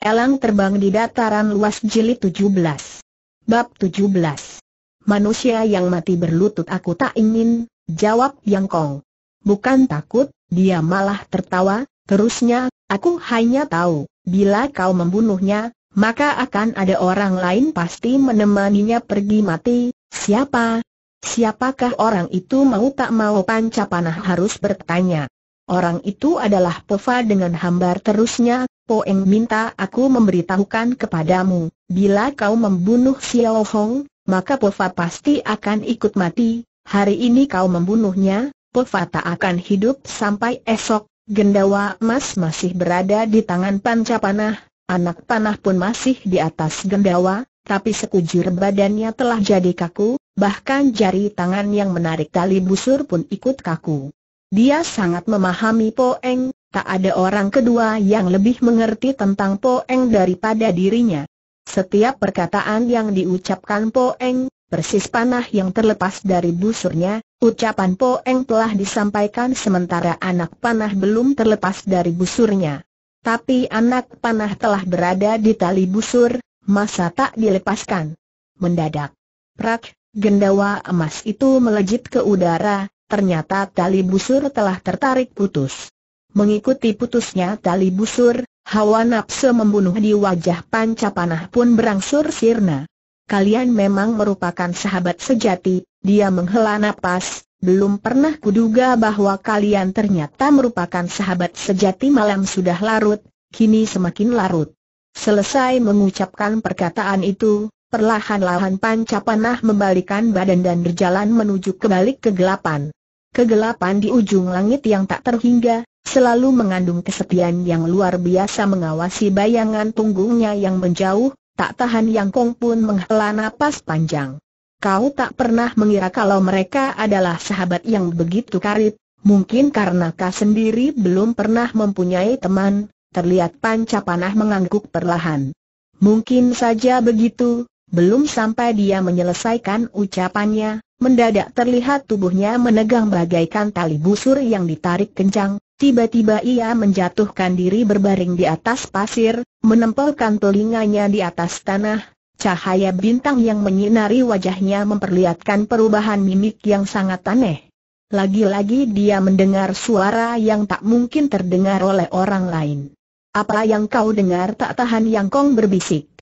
Elang terbang di dataran luas jilid 17. Bab 17. Manusia yang mati berlutut aku tak ingin, jawab Yang Kong. Bukan takut, dia malah tertawa, terusnya, aku hanya tahu, bila kau membunuhnya, maka akan ada orang lain pasti menemaninya pergi mati, siapa? Siapakah orang itu mau tak mau panca panah harus bertanya. Orang itu adalah Peva dengan hambar terusnya, Poeng minta aku memberitahukan kepadamu, bila kau membunuh Xiao Hong, maka Pova pasti akan ikut mati, hari ini kau membunuhnya, Pova tak akan hidup sampai esok, gendawa emas masih berada di tangan Panca Panah, anak panah pun masih di atas gendawa, tapi sekujur badannya telah jadi kaku, bahkan jari tangan yang menarik tali busur pun ikut kaku. Dia sangat memahami Poeng, Tak ada orang kedua yang lebih mengerti tentang Po Eng daripada dirinya. Setiap perkataan yang diucapkan Po Eng, persis panah yang terlepas dari busurnya, ucapan Po Eng telah disampaikan sementara anak panah belum terlepas dari busurnya. Tapi anak panah telah berada di tali busur, masa tak dilepaskan. Mendadak, prak, gendawa emas itu melejit ke udara, ternyata tali busur telah tertarik putus. Mengikuti putusnya tali busur, hawa nafsu membunuh di wajah panca panah pun berangsur sirna. Kalian memang merupakan sahabat sejati, dia menghela nafas. belum pernah kuduga bahwa kalian ternyata merupakan sahabat sejati malam sudah larut, kini semakin larut. Selesai mengucapkan perkataan itu, perlahan-lahan panca panah membalikan badan dan berjalan menuju kebalik kegelapan. Kegelapan di ujung langit yang tak terhingga, Selalu mengandung kesepian yang luar biasa mengawasi bayangan punggungnya yang menjauh, tak tahan Yang Kong pun menghela napas panjang. Kau tak pernah mengira kalau mereka adalah sahabat yang begitu karib, mungkin karena kau sendiri belum pernah mempunyai teman, terlihat panca panah mengangguk perlahan. Mungkin saja begitu, belum sampai dia menyelesaikan ucapannya, Mendadak terlihat tubuhnya menegang bagaikan tali busur yang ditarik kencang, Tiba-tiba ia menjatuhkan diri berbaring di atas pasir, menempelkan telinganya di atas tanah. Cahaya bintang yang menyinari wajahnya memperlihatkan perubahan mimik yang sangat aneh. Lagi-lagi dia mendengar suara yang tak mungkin terdengar oleh orang lain. Apa yang kau dengar tak tahan Yang Kong berbisik.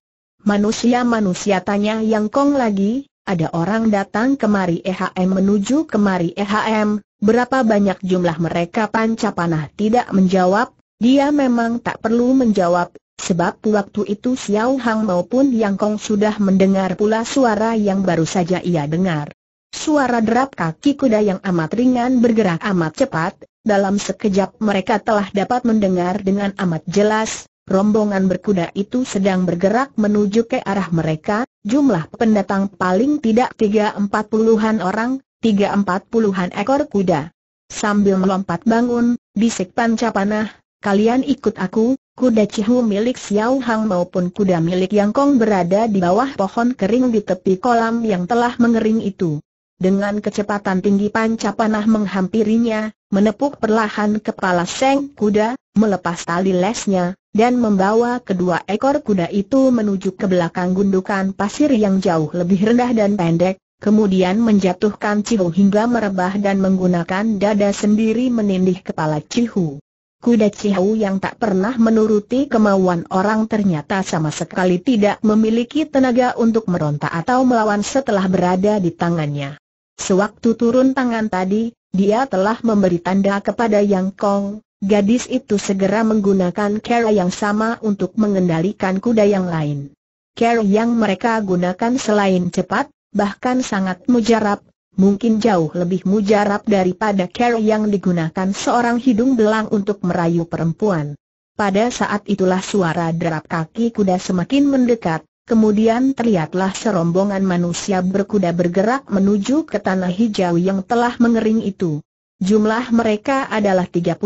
Manusia-manusia tanya Yang Kong lagi, ada orang datang kemari EHM menuju kemari EHM, berapa banyak jumlah mereka Panca Panah tidak menjawab, dia memang tak perlu menjawab, sebab waktu itu Xiao Hang maupun Yang Kong sudah mendengar pula suara yang baru saja ia dengar. Suara derap kaki kuda yang amat ringan bergerak amat cepat, dalam sekejap mereka telah dapat mendengar dengan amat jelas, rombongan berkuda itu sedang bergerak menuju ke arah mereka, jumlah pendatang paling tidak tiga empat puluhan orang, tiga empat puluhan ekor kuda. Sambil melompat bangun, bisik pancapanah, kalian ikut aku, kuda Cihu milik Xiao Hang maupun kuda milik Yang Kong berada di bawah pohon kering di tepi kolam yang telah mengering itu. Dengan kecepatan tinggi pancapanah menghampirinya, menepuk perlahan kepala Seng Kuda, melepas tali lesnya, dan membawa kedua ekor kuda itu menuju ke belakang gundukan pasir yang jauh lebih rendah dan pendek, kemudian menjatuhkan Cihu hingga merebah dan menggunakan dada sendiri menindih kepala Cihu. Kuda Cihu yang tak pernah menuruti kemauan orang ternyata sama sekali tidak memiliki tenaga untuk meronta atau melawan setelah berada di tangannya. Sewaktu turun tangan tadi, dia telah memberi tanda kepada Yang Kong, Gadis itu segera menggunakan cara yang sama untuk mengendalikan kuda yang lain. Cara yang mereka gunakan selain cepat, bahkan sangat mujarab, mungkin jauh lebih mujarab daripada cara yang digunakan seorang hidung belang untuk merayu perempuan. Pada saat itulah suara derap kaki kuda semakin mendekat, kemudian terlihatlah serombongan manusia berkuda bergerak menuju ke tanah hijau yang telah mengering itu. Jumlah mereka adalah 37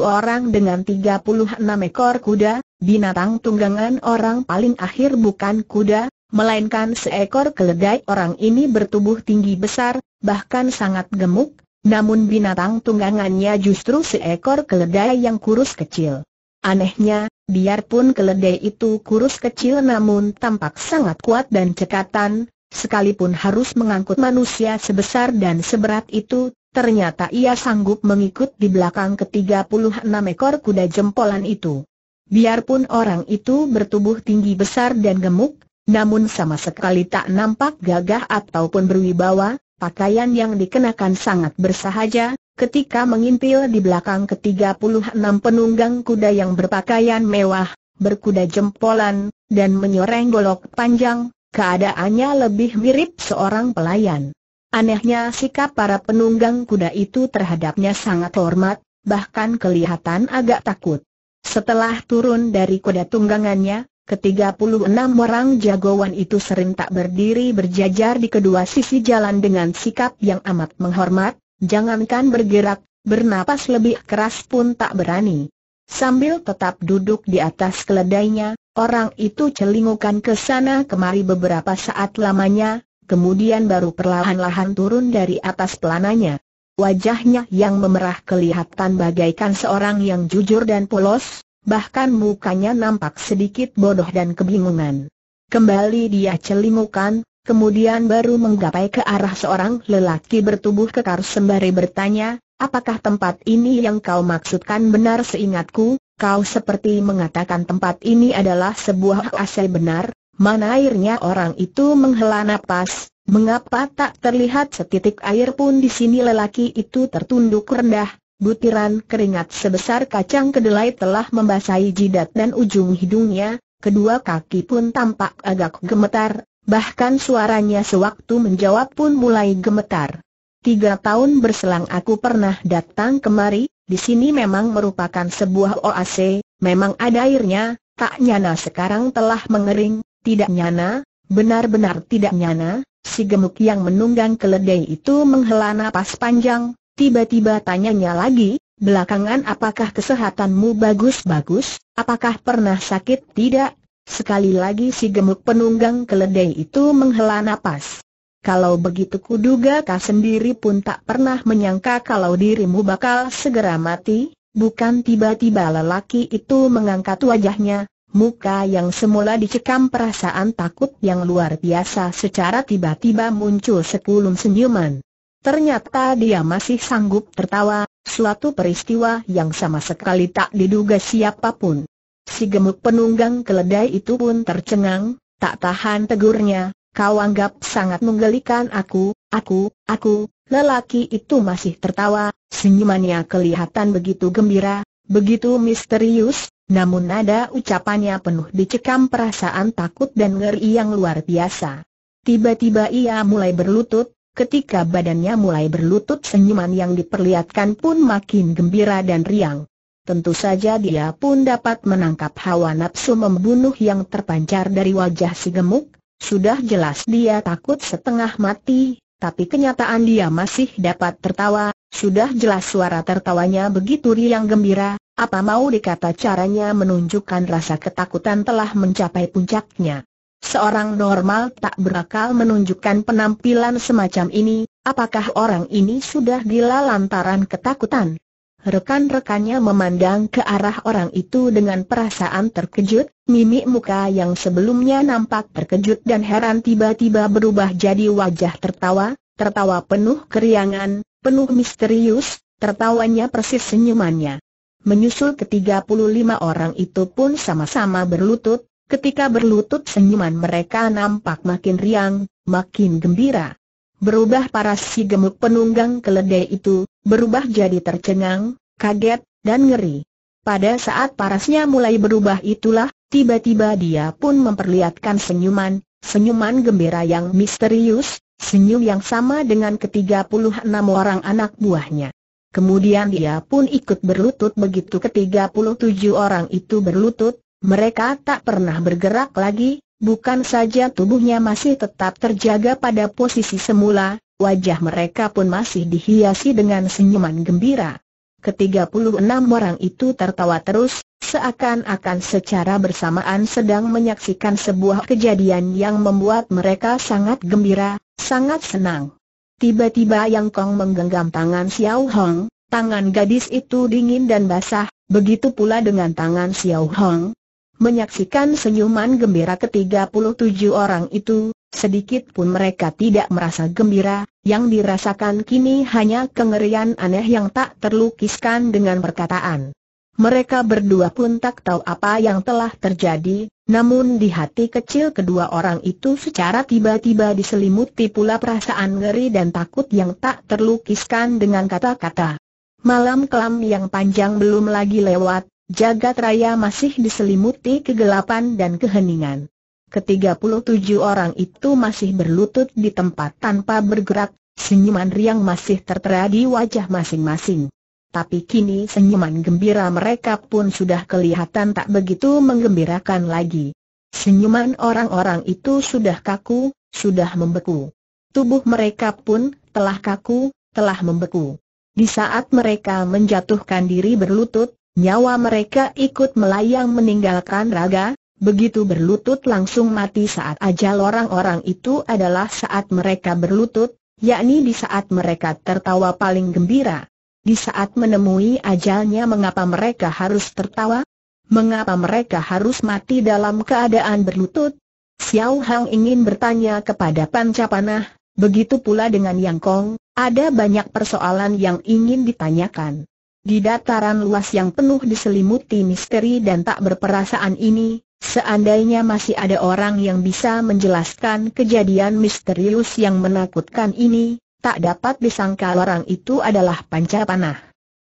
orang dengan 36 ekor kuda, binatang tunggangan orang paling akhir bukan kuda, melainkan seekor keledai orang ini bertubuh tinggi besar, bahkan sangat gemuk, namun binatang tunggangannya justru seekor keledai yang kurus kecil. Anehnya, biarpun keledai itu kurus kecil namun tampak sangat kuat dan cekatan, sekalipun harus mengangkut manusia sebesar dan seberat itu, ternyata ia sanggup mengikut di belakang ke-36 ekor kuda jempolan itu. Biarpun orang itu bertubuh tinggi besar dan gemuk, namun sama sekali tak nampak gagah ataupun berwibawa, pakaian yang dikenakan sangat bersahaja, ketika mengintil di belakang ke-36 penunggang kuda yang berpakaian mewah, berkuda jempolan, dan menyoreng golok panjang, keadaannya lebih mirip seorang pelayan. Anehnya sikap para penunggang kuda itu terhadapnya sangat hormat, bahkan kelihatan agak takut. Setelah turun dari kuda tunggangannya, ketiga puluh enam orang jagoan itu sering tak berdiri berjajar di kedua sisi jalan dengan sikap yang amat menghormat, jangankan bergerak, bernapas lebih keras pun tak berani. Sambil tetap duduk di atas keledainya, orang itu celingukan ke sana kemari beberapa saat lamanya, kemudian baru perlahan-lahan turun dari atas pelananya. Wajahnya yang memerah kelihatan bagaikan seorang yang jujur dan polos, bahkan mukanya nampak sedikit bodoh dan kebingungan. Kembali dia celingukan, kemudian baru menggapai ke arah seorang lelaki bertubuh kekar sembari bertanya, apakah tempat ini yang kau maksudkan benar seingatku, kau seperti mengatakan tempat ini adalah sebuah asal benar, Mana airnya orang itu menghela nafas. mengapa tak terlihat setitik air pun di sini lelaki itu tertunduk rendah, butiran keringat sebesar kacang kedelai telah membasahi jidat dan ujung hidungnya, kedua kaki pun tampak agak gemetar, bahkan suaranya sewaktu menjawab pun mulai gemetar. Tiga tahun berselang aku pernah datang kemari, di sini memang merupakan sebuah oase, memang ada airnya, tak nyana sekarang telah mengering, tidak nyana, benar-benar tidak nyana, si gemuk yang menunggang keledai itu menghela napas panjang, tiba-tiba tanyanya lagi, belakangan apakah kesehatanmu bagus-bagus, apakah pernah sakit tidak? Sekali lagi si gemuk penunggang keledai itu menghela napas. Kalau begitu kuduga kau sendiri pun tak pernah menyangka kalau dirimu bakal segera mati, bukan tiba-tiba lelaki itu mengangkat wajahnya, Muka yang semula dicekam perasaan takut yang luar biasa secara tiba-tiba muncul sekulum senyuman. Ternyata dia masih sanggup tertawa, suatu peristiwa yang sama sekali tak diduga siapapun. Si gemuk penunggang keledai itu pun tercengang, tak tahan tegurnya, kau anggap sangat menggelikan aku, aku, aku, lelaki itu masih tertawa, senyumannya kelihatan begitu gembira, begitu misterius, namun ada ucapannya penuh dicekam perasaan takut dan ngeri yang luar biasa. Tiba-tiba ia mulai berlutut, ketika badannya mulai berlutut senyuman yang diperlihatkan pun makin gembira dan riang. Tentu saja dia pun dapat menangkap hawa nafsu membunuh yang terpancar dari wajah si gemuk, sudah jelas dia takut setengah mati, tapi kenyataan dia masih dapat tertawa, sudah jelas suara tertawanya begitu riang gembira, apa mau dikata caranya menunjukkan rasa ketakutan telah mencapai puncaknya. Seorang normal tak berakal menunjukkan penampilan semacam ini, apakah orang ini sudah gila lantaran ketakutan? Rekan-rekannya memandang ke arah orang itu dengan perasaan terkejut, mimik muka yang sebelumnya nampak terkejut dan heran tiba-tiba berubah jadi wajah tertawa, tertawa penuh keriangan, penuh misterius, tertawanya persis senyumannya menyusul ketiga puluh lima orang itu pun sama-sama berlutut, ketika berlutut senyuman mereka nampak makin riang, makin gembira. Berubah para si gemuk penunggang keledai itu, berubah jadi tercengang, kaget, dan ngeri. Pada saat parasnya mulai berubah itulah, tiba-tiba dia pun memperlihatkan senyuman, senyuman gembira yang misterius, senyum yang sama dengan ketiga puluh enam orang anak buahnya. Kemudian dia pun ikut berlutut begitu ketiga puluh tujuh orang itu berlutut, mereka tak pernah bergerak lagi, bukan saja tubuhnya masih tetap terjaga pada posisi semula, wajah mereka pun masih dihiasi dengan senyuman gembira. Ketiga puluh enam orang itu tertawa terus, seakan-akan secara bersamaan sedang menyaksikan sebuah kejadian yang membuat mereka sangat gembira, sangat senang. Tiba-tiba Yang Kong menggenggam tangan Xiao Hong, tangan gadis itu dingin dan basah, begitu pula dengan tangan Xiao Hong. Menyaksikan senyuman gembira ketiga puluh tujuh orang itu, sedikit pun mereka tidak merasa gembira, yang dirasakan kini hanya kengerian aneh yang tak terlukiskan dengan perkataan. Mereka berdua pun tak tahu apa yang telah terjadi, namun di hati kecil kedua orang itu secara tiba-tiba diselimuti pula perasaan ngeri dan takut yang tak terlukiskan dengan kata-kata. Malam kelam yang panjang belum lagi lewat, jagat raya masih diselimuti kegelapan dan keheningan. Ketiga puluh tujuh orang itu masih berlutut di tempat tanpa bergerak, senyuman riang masih tertera di wajah masing-masing tapi kini senyuman gembira mereka pun sudah kelihatan tak begitu menggembirakan lagi. Senyuman orang-orang itu sudah kaku, sudah membeku. Tubuh mereka pun telah kaku, telah membeku. Di saat mereka menjatuhkan diri berlutut, nyawa mereka ikut melayang meninggalkan raga, Begitu berlutut langsung mati saat ajal orang-orang itu adalah saat mereka berlutut, yakni di saat mereka tertawa paling gembira. Di saat menemui ajalnya mengapa mereka harus tertawa? Mengapa mereka harus mati dalam keadaan berlutut? Xiao Hang ingin bertanya kepada Pancapanah, begitu pula dengan Yang Kong, ada banyak persoalan yang ingin ditanyakan. Di dataran luas yang penuh diselimuti misteri dan tak berperasaan ini, seandainya masih ada orang yang bisa menjelaskan kejadian misterius yang menakutkan ini, tak dapat disangka orang itu adalah panca panah.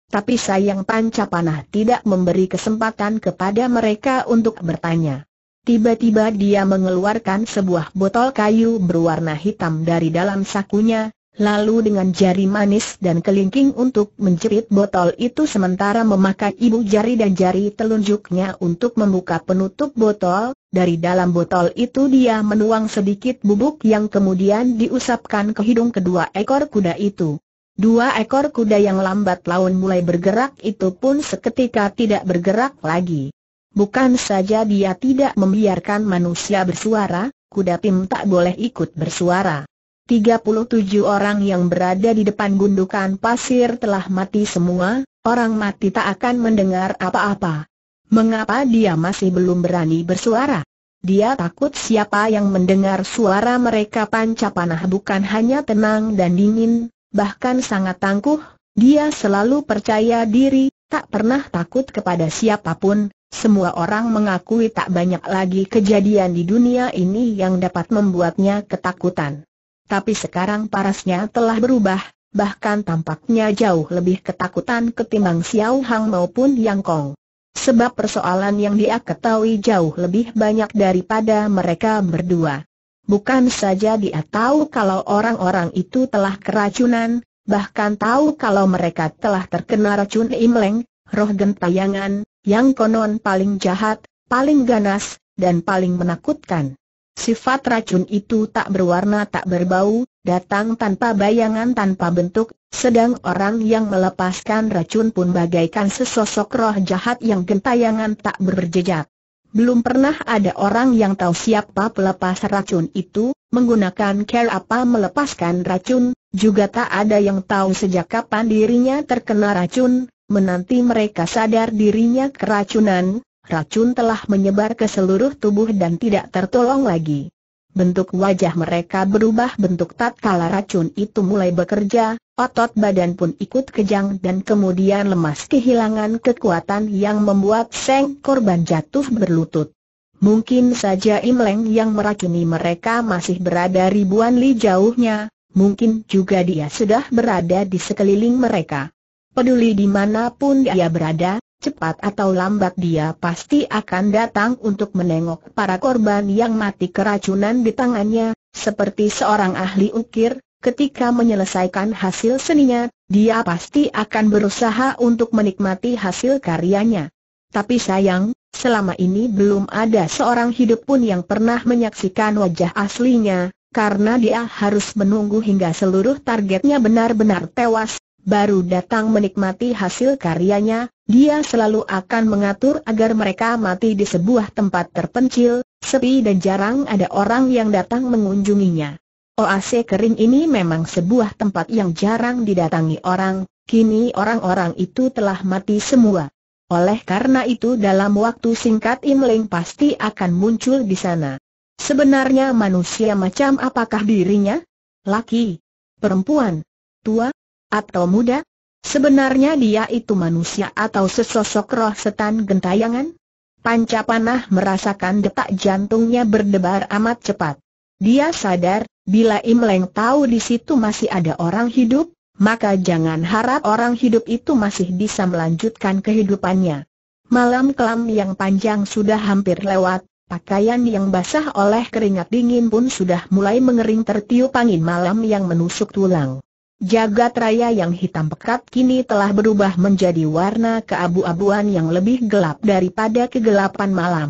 Tapi sayang panca panah tidak memberi kesempatan kepada mereka untuk bertanya. Tiba-tiba dia mengeluarkan sebuah botol kayu berwarna hitam dari dalam sakunya, lalu dengan jari manis dan kelingking untuk menjerit botol itu sementara memakai ibu jari dan jari telunjuknya untuk membuka penutup botol, dari dalam botol itu dia menuang sedikit bubuk yang kemudian diusapkan ke hidung kedua ekor kuda itu. Dua ekor kuda yang lambat laun mulai bergerak itu pun seketika tidak bergerak lagi. Bukan saja dia tidak membiarkan manusia bersuara, kuda tim tak boleh ikut bersuara. 37 orang yang berada di depan gundukan pasir telah mati semua, orang mati tak akan mendengar apa-apa. Mengapa dia masih belum berani bersuara? Dia takut siapa yang mendengar suara mereka Panca panah bukan hanya tenang dan dingin, bahkan sangat tangguh, dia selalu percaya diri, tak pernah takut kepada siapapun, semua orang mengakui tak banyak lagi kejadian di dunia ini yang dapat membuatnya ketakutan tapi sekarang parasnya telah berubah, bahkan tampaknya jauh lebih ketakutan ketimbang Xiao Hang maupun Yang Kong. Sebab persoalan yang dia ketahui jauh lebih banyak daripada mereka berdua. Bukan saja dia tahu kalau orang-orang itu telah keracunan, bahkan tahu kalau mereka telah terkena racun Imleng, roh gentayangan, yang konon paling jahat, paling ganas, dan paling menakutkan. Sifat racun itu tak berwarna tak berbau, datang tanpa bayangan tanpa bentuk, sedang orang yang melepaskan racun pun bagaikan sesosok roh jahat yang gentayangan tak berjejak. Belum pernah ada orang yang tahu siapa pelepas racun itu, menggunakan care apa melepaskan racun, juga tak ada yang tahu sejak kapan dirinya terkena racun, menanti mereka sadar dirinya keracunan, racun telah menyebar ke seluruh tubuh dan tidak tertolong lagi. Bentuk wajah mereka berubah bentuk tatkala racun itu mulai bekerja, otot badan pun ikut kejang dan kemudian lemas kehilangan kekuatan yang membuat Seng korban jatuh berlutut. Mungkin saja Imleng yang meracuni mereka masih berada ribuan li jauhnya, mungkin juga dia sudah berada di sekeliling mereka. Peduli dimanapun dia berada, cepat atau lambat dia pasti akan datang untuk menengok para korban yang mati keracunan di tangannya, seperti seorang ahli ukir, ketika menyelesaikan hasil seninya, dia pasti akan berusaha untuk menikmati hasil karyanya. Tapi sayang, selama ini belum ada seorang hidup pun yang pernah menyaksikan wajah aslinya, karena dia harus menunggu hingga seluruh targetnya benar-benar tewas, baru datang menikmati hasil karyanya, dia selalu akan mengatur agar mereka mati di sebuah tempat terpencil, sepi dan jarang ada orang yang datang mengunjunginya. Oase kering ini memang sebuah tempat yang jarang didatangi orang, kini orang-orang itu telah mati semua. Oleh karena itu dalam waktu singkat Imling pasti akan muncul di sana. Sebenarnya manusia macam apakah dirinya? Laki, perempuan, tua, atau muda? Sebenarnya dia itu manusia atau sesosok roh setan gentayangan? Panca panah merasakan detak jantungnya berdebar amat cepat. Dia sadar, bila Imleng tahu di situ masih ada orang hidup, maka jangan harap orang hidup itu masih bisa melanjutkan kehidupannya. Malam kelam yang panjang sudah hampir lewat, Pakaian yang basah oleh keringat dingin pun sudah mulai mengering tertiup angin malam yang menusuk tulang. Jagat raya yang hitam pekat kini telah berubah menjadi warna keabu-abuan yang lebih gelap daripada kegelapan malam.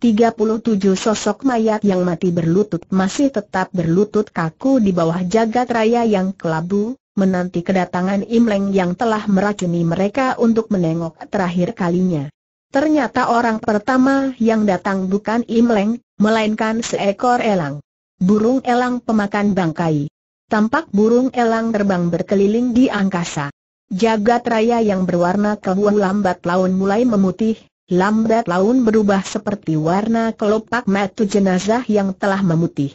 37 sosok mayat yang mati berlutut masih tetap berlutut kaku di bawah jagat raya yang kelabu, menanti kedatangan Imleng yang telah meracuni mereka untuk menengok terakhir kalinya. Ternyata orang pertama yang datang bukan Imleng, melainkan seekor elang. Burung elang pemakan bangkai tampak burung elang terbang berkeliling di angkasa. Jagat raya yang berwarna kebu lambat laun mulai memutih, lambat laun berubah seperti warna kelopak mata jenazah yang telah memutih.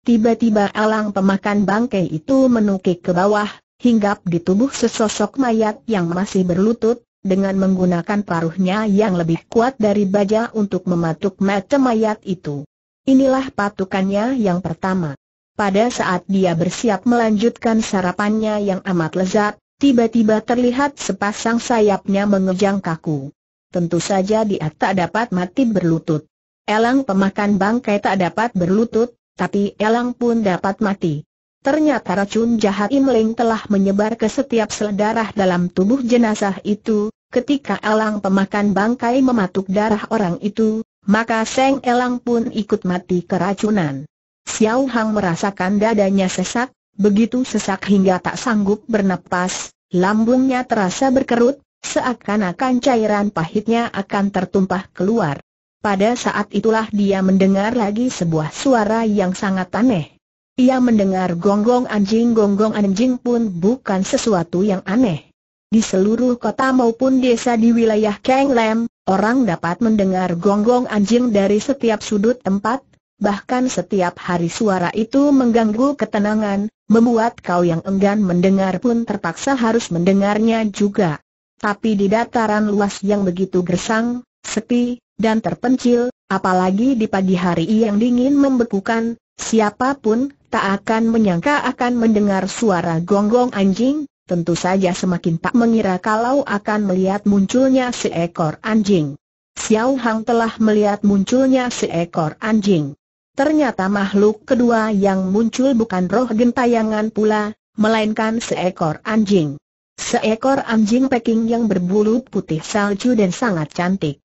Tiba-tiba elang pemakan bangkai itu menukik ke bawah, hinggap di tubuh sesosok mayat yang masih berlutut, dengan menggunakan paruhnya yang lebih kuat dari baja untuk mematuk mata mayat itu. Inilah patukannya yang pertama. Pada saat dia bersiap melanjutkan sarapannya yang amat lezat, tiba-tiba terlihat sepasang sayapnya mengejang kaku. Tentu saja dia tak dapat mati berlutut. Elang pemakan bangkai tak dapat berlutut, tapi elang pun dapat mati. Ternyata racun jahat Imling telah menyebar ke setiap sel darah dalam tubuh jenazah itu, ketika elang pemakan bangkai mematuk darah orang itu, maka Seng Elang pun ikut mati keracunan. Xiao Hang merasakan dadanya sesak, begitu sesak hingga tak sanggup bernapas, lambungnya terasa berkerut, seakan-akan cairan pahitnya akan tertumpah keluar. Pada saat itulah dia mendengar lagi sebuah suara yang sangat aneh. Ia mendengar gonggong anjing gonggong anjing pun bukan sesuatu yang aneh. Di seluruh kota maupun desa di wilayah Kang Lam, orang dapat mendengar gonggong anjing dari setiap sudut tempat, bahkan setiap hari suara itu mengganggu ketenangan, membuat kau yang enggan mendengar pun terpaksa harus mendengarnya juga. Tapi di dataran luas yang begitu gersang, sepi, dan terpencil, apalagi di pagi hari yang dingin membekukan, siapapun tak akan menyangka akan mendengar suara gonggong anjing, tentu saja semakin tak mengira kalau akan melihat munculnya seekor anjing. Xiao Hang telah melihat munculnya seekor anjing. Ternyata makhluk kedua yang muncul bukan roh gentayangan pula, melainkan seekor anjing. Seekor anjing Peking yang berbulu putih salju dan sangat cantik.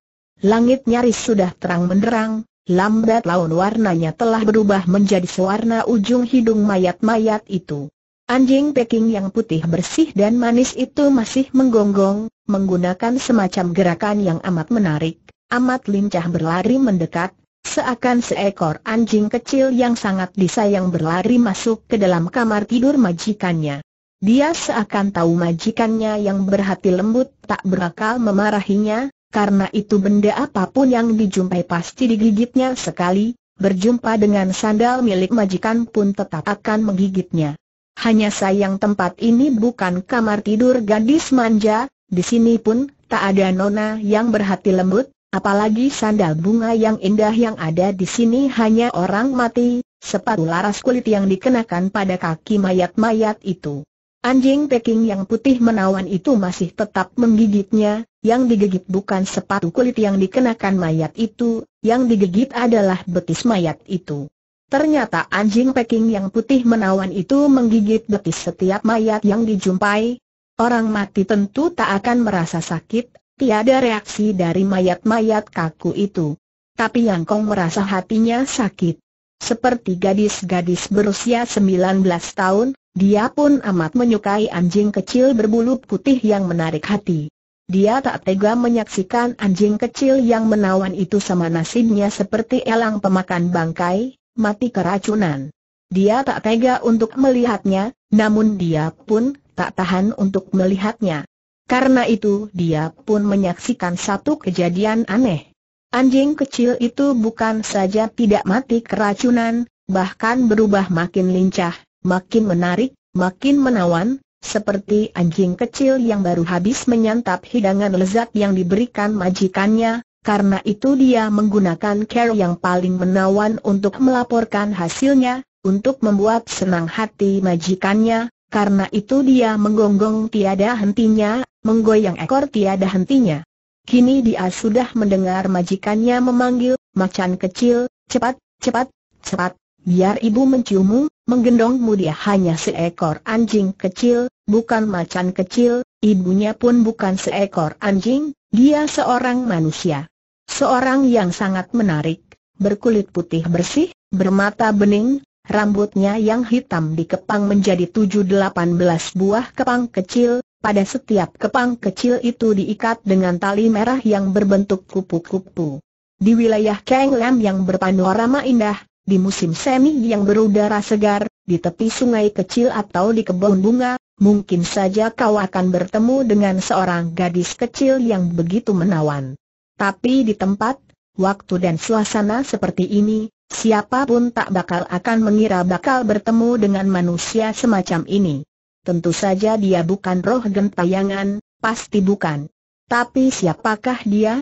Langit nyaris sudah terang menderang, lambat laun warnanya telah berubah menjadi sewarna ujung hidung mayat-mayat itu. Anjing Peking yang putih bersih dan manis itu masih menggonggong, menggunakan semacam gerakan yang amat menarik, amat lincah berlari mendekat, Seakan seekor anjing kecil yang sangat disayang berlari masuk ke dalam kamar tidur majikannya. Dia seakan tahu majikannya yang berhati lembut tak berakal memarahinya, karena itu benda apapun yang dijumpai pasti digigitnya sekali, berjumpa dengan sandal milik majikan pun tetap akan menggigitnya. Hanya sayang tempat ini bukan kamar tidur gadis manja, di sini pun tak ada nona yang berhati lembut, Apalagi sandal bunga yang indah yang ada di sini hanya orang mati, sepatu laras kulit yang dikenakan pada kaki mayat-mayat itu. Anjing peking yang putih menawan itu masih tetap menggigitnya, yang digigit bukan sepatu kulit yang dikenakan mayat itu, yang digigit adalah betis mayat itu. Ternyata anjing peking yang putih menawan itu menggigit betis setiap mayat yang dijumpai. Orang mati tentu tak akan merasa sakit, tiada reaksi dari mayat-mayat kaku itu. Tapi Yang Kong merasa hatinya sakit. Seperti gadis-gadis berusia 19 tahun, dia pun amat menyukai anjing kecil berbulu putih yang menarik hati. Dia tak tega menyaksikan anjing kecil yang menawan itu sama nasibnya seperti elang pemakan bangkai, mati keracunan. Dia tak tega untuk melihatnya, namun dia pun tak tahan untuk melihatnya. Karena itu dia pun menyaksikan satu kejadian aneh. Anjing kecil itu bukan saja tidak mati keracunan, bahkan berubah makin lincah, makin menarik, makin menawan, seperti anjing kecil yang baru habis menyantap hidangan lezat yang diberikan majikannya, karena itu dia menggunakan care yang paling menawan untuk melaporkan hasilnya, untuk membuat senang hati majikannya, karena itu dia menggonggong tiada hentinya menggoyang ekor tiada hentinya. Kini dia sudah mendengar majikannya memanggil, macan kecil, cepat, cepat, cepat, biar ibu menciummu, menggendongmu dia hanya seekor anjing kecil, bukan macan kecil, ibunya pun bukan seekor anjing, dia seorang manusia. Seorang yang sangat menarik, berkulit putih bersih, bermata bening, rambutnya yang hitam dikepang menjadi 7-18 buah kepang kecil, pada setiap kepang kecil itu diikat dengan tali merah yang berbentuk kupu-kupu. Di wilayah Keng Lam yang berpanorama indah, di musim semi yang berudara segar, di tepi sungai kecil atau di kebun bunga, mungkin saja kau akan bertemu dengan seorang gadis kecil yang begitu menawan. Tapi di tempat, waktu dan suasana seperti ini, Siapapun tak bakal akan mengira bakal bertemu dengan manusia semacam ini. Tentu saja dia bukan roh gentayangan, pasti bukan. Tapi siapakah dia?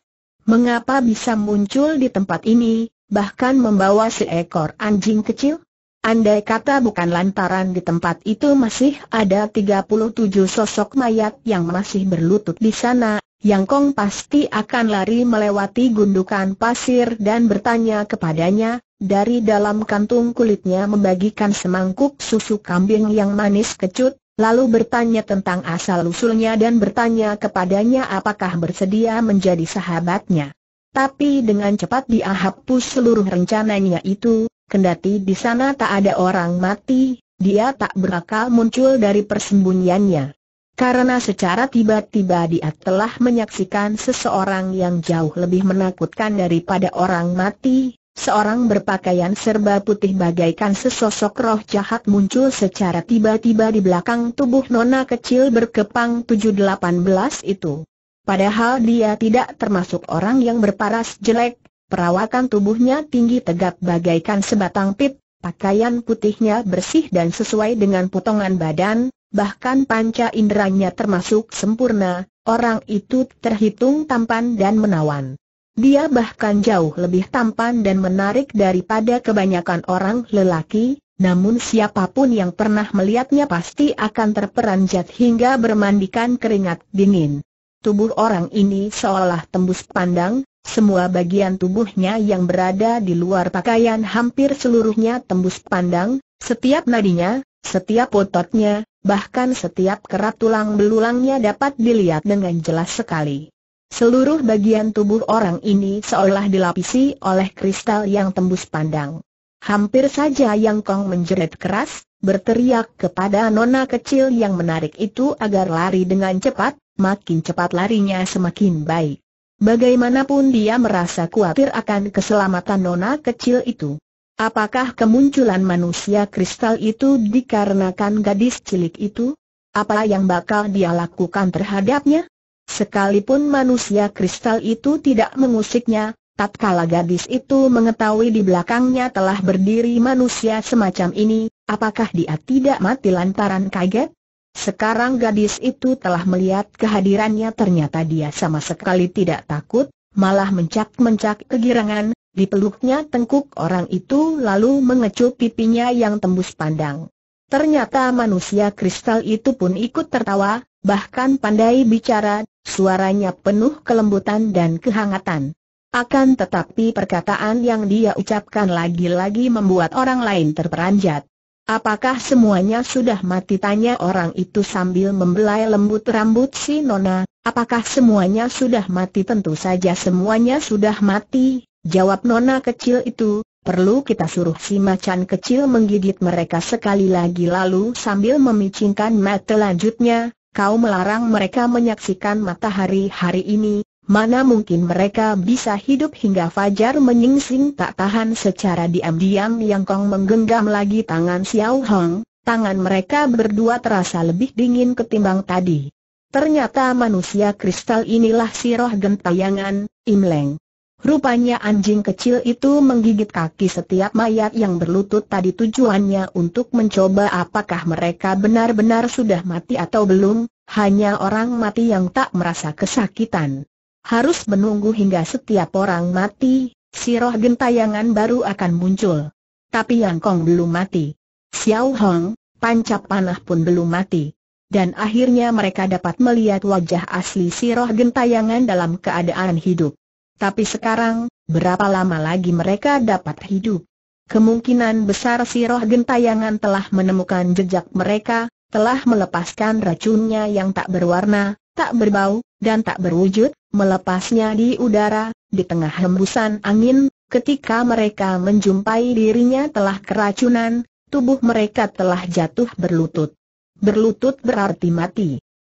Mengapa bisa muncul di tempat ini, bahkan membawa seekor anjing kecil? Andai kata bukan lantaran di tempat itu masih ada 37 sosok mayat yang masih berlutut di sana, yang Kong pasti akan lari melewati gundukan pasir dan bertanya kepadanya, dari dalam kantung kulitnya membagikan semangkuk susu kambing yang manis kecut, lalu bertanya tentang asal-usulnya dan bertanya kepadanya apakah bersedia menjadi sahabatnya. Tapi dengan cepat dia hapus seluruh rencananya itu, kendati di sana tak ada orang mati, dia tak berakal muncul dari persembunyiannya. Karena secara tiba-tiba dia telah menyaksikan seseorang yang jauh lebih menakutkan daripada orang mati, seorang berpakaian serba putih bagaikan sesosok roh jahat muncul secara tiba-tiba di belakang tubuh nona kecil berkepang 718 itu. Padahal dia tidak termasuk orang yang berparas jelek, perawakan tubuhnya tinggi tegap bagaikan sebatang pit, pakaian putihnya bersih dan sesuai dengan potongan badan, bahkan panca inderanya termasuk sempurna, orang itu terhitung tampan dan menawan. Dia bahkan jauh lebih tampan dan menarik daripada kebanyakan orang lelaki, namun siapapun yang pernah melihatnya pasti akan terperanjat hingga bermandikan keringat dingin. Tubuh orang ini seolah tembus pandang, semua bagian tubuhnya yang berada di luar pakaian hampir seluruhnya tembus pandang, setiap nadinya, setiap ototnya, bahkan setiap kerat tulang belulangnya dapat dilihat dengan jelas sekali. Seluruh bagian tubuh orang ini seolah dilapisi oleh kristal yang tembus pandang. Hampir saja Yang Kong menjerit keras, berteriak kepada nona kecil yang menarik itu agar lari dengan cepat, makin cepat larinya semakin baik. Bagaimanapun dia merasa khawatir akan keselamatan nona kecil itu. Apakah kemunculan manusia kristal itu dikarenakan gadis cilik itu? Apa yang bakal dia lakukan terhadapnya? Sekalipun manusia kristal itu tidak mengusiknya, tatkala gadis itu mengetahui di belakangnya telah berdiri manusia semacam ini, apakah dia tidak mati lantaran kaget? Sekarang gadis itu telah melihat kehadirannya ternyata dia sama sekali tidak takut, malah mencak-mencak kegirangan, Dipeluknya tengkuk orang itu lalu mengecup pipinya yang tembus pandang. Ternyata manusia kristal itu pun ikut tertawa, bahkan pandai bicara, suaranya penuh kelembutan dan kehangatan. Akan tetapi perkataan yang dia ucapkan lagi-lagi membuat orang lain terperanjat. Apakah semuanya sudah mati? Tanya orang itu sambil membelai lembut rambut si Nona. Apakah semuanya sudah mati? Tentu saja semuanya sudah mati, Jawab nona kecil itu, perlu kita suruh si macan kecil menggigit mereka sekali lagi lalu sambil memicingkan mata lanjutnya, kau melarang mereka menyaksikan matahari hari ini, Mana mungkin mereka bisa hidup hingga Fajar menyingsing tak tahan secara diam-diam Yang Kong menggenggam lagi tangan Xiao Hong, tangan mereka berdua terasa lebih dingin ketimbang tadi. Ternyata manusia kristal inilah si roh gentayangan, Imleng. Rupanya anjing kecil itu menggigit kaki setiap mayat yang berlutut tadi tujuannya untuk mencoba apakah mereka benar-benar sudah mati atau belum, hanya orang mati yang tak merasa kesakitan. Harus menunggu hingga setiap orang mati, si roh gentayangan baru akan muncul. Tapi Yang Kong belum mati. Xiao Hong, panca Panah pun belum mati. Dan akhirnya mereka dapat melihat wajah asli si roh gentayangan dalam keadaan hidup. Tapi sekarang, berapa lama lagi mereka dapat hidup? Kemungkinan besar si roh gentayangan telah menemukan jejak mereka, telah melepaskan racunnya yang tak berwarna, tak berbau, dan tak berwujud, melepasnya di udara, di tengah hembusan angin, ketika mereka menjumpai dirinya telah keracunan, tubuh mereka telah jatuh berlutut. Berlutut berarti mati.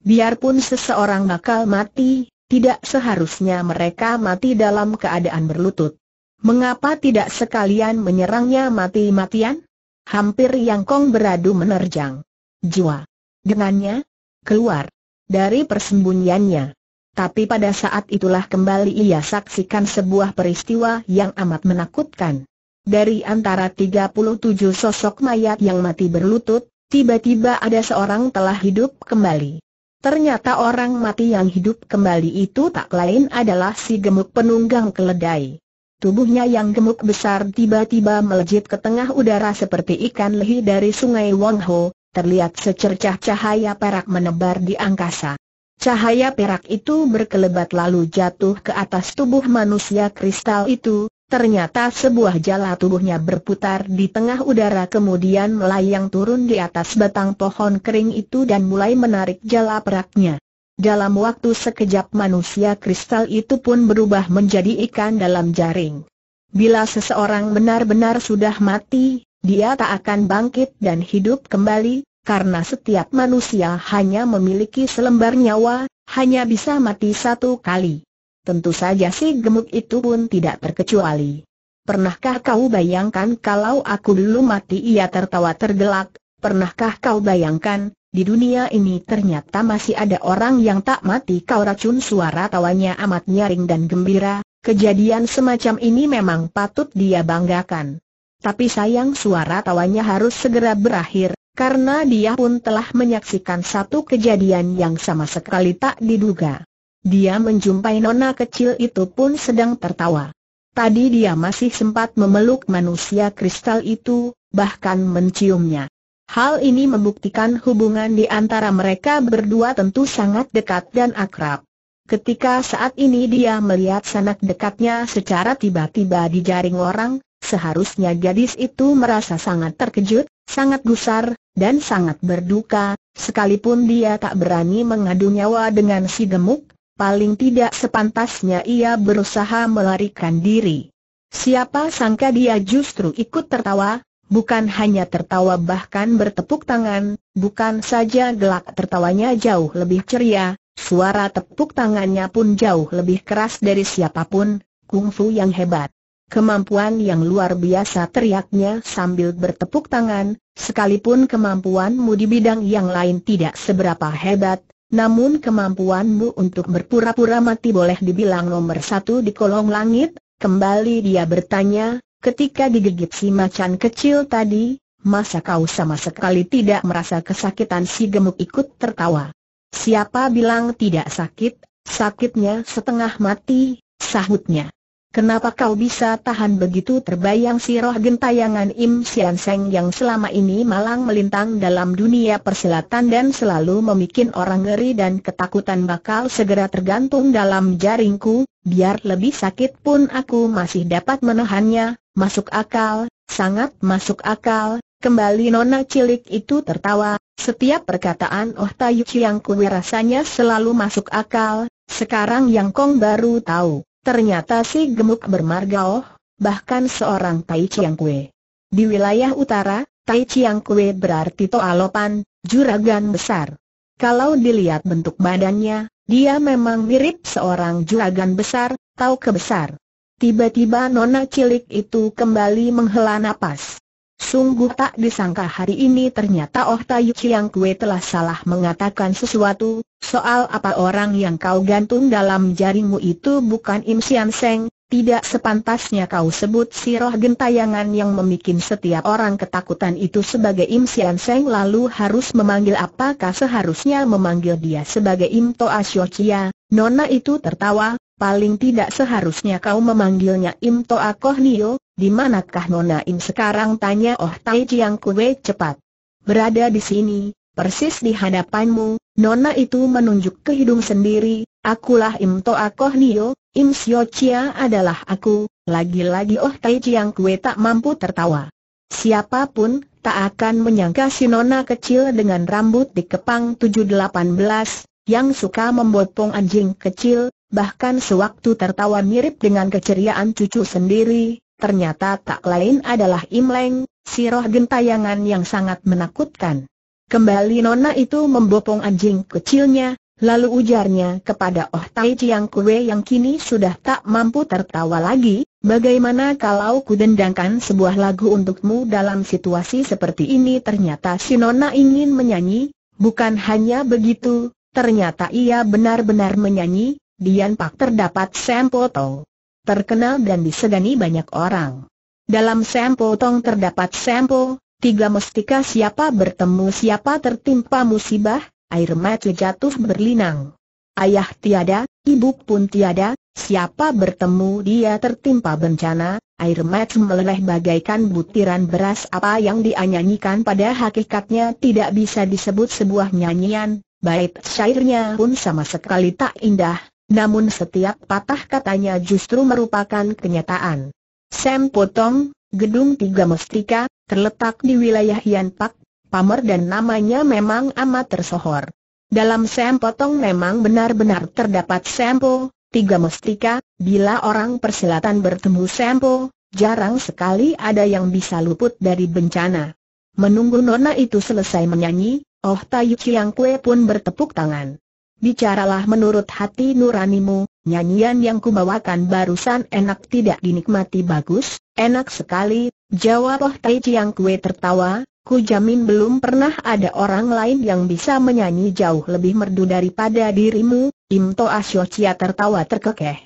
Biarpun seseorang bakal mati, tidak seharusnya mereka mati dalam keadaan berlutut. Mengapa tidak sekalian menyerangnya mati-matian? Hampir Yang Kong beradu menerjang. Jua, Dengannya, keluar dari persembunyiannya. Tapi pada saat itulah kembali ia saksikan sebuah peristiwa yang amat menakutkan. Dari antara 37 sosok mayat yang mati berlutut, tiba-tiba ada seorang telah hidup kembali. Ternyata orang mati yang hidup kembali itu tak lain adalah si gemuk penunggang keledai. Tubuhnya yang gemuk besar tiba-tiba melejit ke tengah udara seperti ikan lehi dari sungai Wangho, terlihat secercah cahaya perak menebar di angkasa. Cahaya perak itu berkelebat lalu jatuh ke atas tubuh manusia kristal itu, Ternyata sebuah jala tubuhnya berputar di tengah udara kemudian melayang turun di atas batang pohon kering itu dan mulai menarik jala peraknya. Dalam waktu sekejap manusia kristal itu pun berubah menjadi ikan dalam jaring. Bila seseorang benar-benar sudah mati, dia tak akan bangkit dan hidup kembali, karena setiap manusia hanya memiliki selembar nyawa, hanya bisa mati satu kali. Tentu saja si gemuk itu pun tidak terkecuali. Pernahkah kau bayangkan kalau aku dulu mati ia tertawa tergelak, pernahkah kau bayangkan, di dunia ini ternyata masih ada orang yang tak mati kau racun suara tawanya amat nyaring dan gembira, kejadian semacam ini memang patut dia banggakan. Tapi sayang suara tawanya harus segera berakhir, karena dia pun telah menyaksikan satu kejadian yang sama sekali tak diduga. Dia menjumpai nona kecil itu pun sedang tertawa. Tadi dia masih sempat memeluk manusia kristal itu, bahkan menciumnya. Hal ini membuktikan hubungan di antara mereka berdua tentu sangat dekat dan akrab. Ketika saat ini dia melihat sanak dekatnya secara tiba-tiba di jaring orang, seharusnya gadis itu merasa sangat terkejut, sangat gusar, dan sangat berduka, sekalipun dia tak berani mengadu nyawa dengan si gemuk, paling tidak sepantasnya ia berusaha melarikan diri. Siapa sangka dia justru ikut tertawa, bukan hanya tertawa bahkan bertepuk tangan, bukan saja gelak tertawanya jauh lebih ceria, suara tepuk tangannya pun jauh lebih keras dari siapapun, kungfu yang hebat. Kemampuan yang luar biasa teriaknya sambil bertepuk tangan, sekalipun kemampuanmu di bidang yang lain tidak seberapa hebat, namun kemampuanmu untuk berpura-pura mati boleh dibilang nomor satu di kolong langit, kembali dia bertanya, ketika digigit si macan kecil tadi, masa kau sama sekali tidak merasa kesakitan si gemuk ikut tertawa. Siapa bilang tidak sakit, sakitnya setengah mati, sahutnya. Kenapa kau bisa tahan begitu terbayang si roh gentayangan Im Sian Seng yang selama ini malang melintang dalam dunia persilatan dan selalu memikin orang ngeri dan ketakutan bakal segera tergantung dalam jaringku, biar lebih sakit pun aku masih dapat menahannya, masuk akal, sangat masuk akal, kembali nona cilik itu tertawa, setiap perkataan Oh Tayu Chiang Kui rasanya selalu masuk akal, sekarang Yang Kong baru tahu Ternyata si gemuk bermarga Oh, bahkan seorang Tai Chiang Kue. Di wilayah utara, Tai Chiang Kue berarti Toalopan, juragan besar. Kalau dilihat bentuk badannya, dia memang mirip seorang juragan besar, tahu kebesar. Tiba-tiba nona cilik itu kembali menghela napas. Sungguh tak disangka hari ini ternyata Oh Tayu Chiang Kue telah salah mengatakan sesuatu, soal apa orang yang kau gantung dalam jaringmu itu bukan Im Sian Seng, tidak sepantasnya kau sebut si roh gentayangan yang memikin setiap orang ketakutan itu sebagai Im Sian Seng lalu harus memanggil apakah seharusnya memanggil dia sebagai Im Toa Xiao Chia, Nona itu tertawa, paling tidak seharusnya kau memanggilnya Im Toa Koh Nio, di manakah Nona Im sekarang tanya Oh Tai Chiang Kue cepat. Berada di sini, persis di hadapanmu, Nona itu menunjuk ke hidung sendiri, akulah Im Toa Koh Nio, Im Sio Chia adalah aku, lagi-lagi Oh Tai Chiang Kue tak mampu tertawa. Siapapun, tak akan menyangka si Nona kecil dengan rambut dikepang 7-18, yang suka membopong anjing kecil, bahkan sewaktu tertawa mirip dengan keceriaan cucu sendiri, ternyata tak lain adalah Imleng, si roh gentayangan yang sangat menakutkan. Kembali Nona itu membopong anjing kecilnya, lalu ujarnya kepada Oh Tai Chiang Kue yang kini sudah tak mampu tertawa lagi, bagaimana kalau ku dendangkan sebuah lagu untukmu dalam situasi seperti ini ternyata si Nona ingin menyanyi, bukan hanya begitu, Ternyata ia benar-benar menyanyi, Dian Pak terdapat Sampo Tong. Terkenal dan disegani banyak orang. Dalam Sampo Tong terdapat Sampo, tiga mestika siapa bertemu siapa tertimpa musibah, air mata jatuh berlinang. Ayah tiada, ibu pun tiada, siapa bertemu dia tertimpa bencana, air mata meleleh bagaikan butiran beras apa yang dinyanyikan pada hakikatnya tidak bisa disebut sebuah nyanyian, Bait syairnya pun sama sekali tak indah, namun setiap patah katanya justru merupakan kenyataan. Sam Potong, Gedung Tiga Mustika, terletak di wilayah Yan Pak, Pamer dan namanya memang amat tersohor. Dalam Sam Potong memang benar-benar terdapat Sampo, Tiga Mustika, bila orang persilatan bertemu Sampo, jarang sekali ada yang bisa luput dari bencana. Menunggu Nona itu selesai menyanyi, Oh Tayu Chiang kue pun bertepuk tangan. Bicaralah menurut hati nuranimu, nyanyian yang kubawakan barusan enak tidak dinikmati bagus, enak sekali, jawab Oh Tayu Chiang kue tertawa, ku jamin belum pernah ada orang lain yang bisa menyanyi jauh lebih merdu daripada dirimu, Imto Asyocia tertawa terkekeh.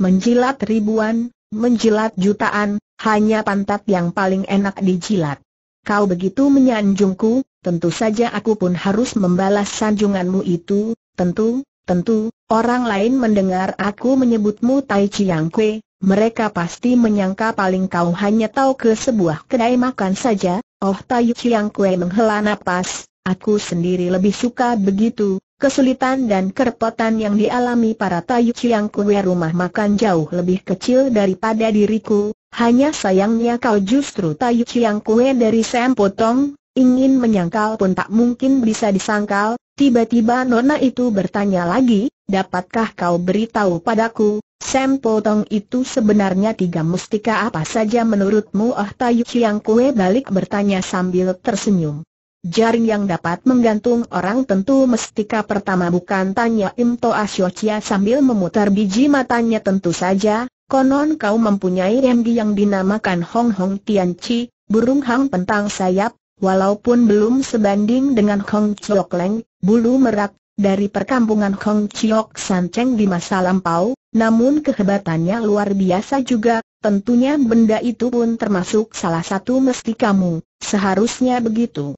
Menjilat ribuan, menjilat jutaan, hanya pantat yang paling enak dijilat. Kau begitu menyanjungku, tentu saja aku pun harus membalas sanjunganmu itu, tentu, tentu, orang lain mendengar aku menyebutmu Tai Yang Kue, mereka pasti menyangka paling kau hanya tahu ke sebuah kedai makan saja, oh Tai Yang Kue menghela napas, aku sendiri lebih suka begitu, kesulitan dan kerepotan yang dialami para Tai Chiang Kue rumah makan jauh lebih kecil daripada diriku, hanya sayangnya kau justru Tai Chiang Kue dari Sam Potong, ingin menyangkal pun tak mungkin bisa disangkal, tiba-tiba Nona itu bertanya lagi, dapatkah kau beritahu padaku, Sam Potong itu sebenarnya tiga mustika apa saja menurutmu Ah Tayu yang kue balik bertanya sambil tersenyum. Jaring yang dapat menggantung orang tentu mestika pertama bukan tanya Im Toa ah sambil memutar biji matanya tentu saja, konon kau mempunyai remgi yang dinamakan Hong Hong Tian Chi, burung hang pentang sayap, Walaupun belum sebanding dengan Hong Chok Leng, bulu merak, dari perkampungan Hong Chiok Cheng di masa lampau, namun kehebatannya luar biasa juga, tentunya benda itu pun termasuk salah satu mesti kamu, seharusnya begitu.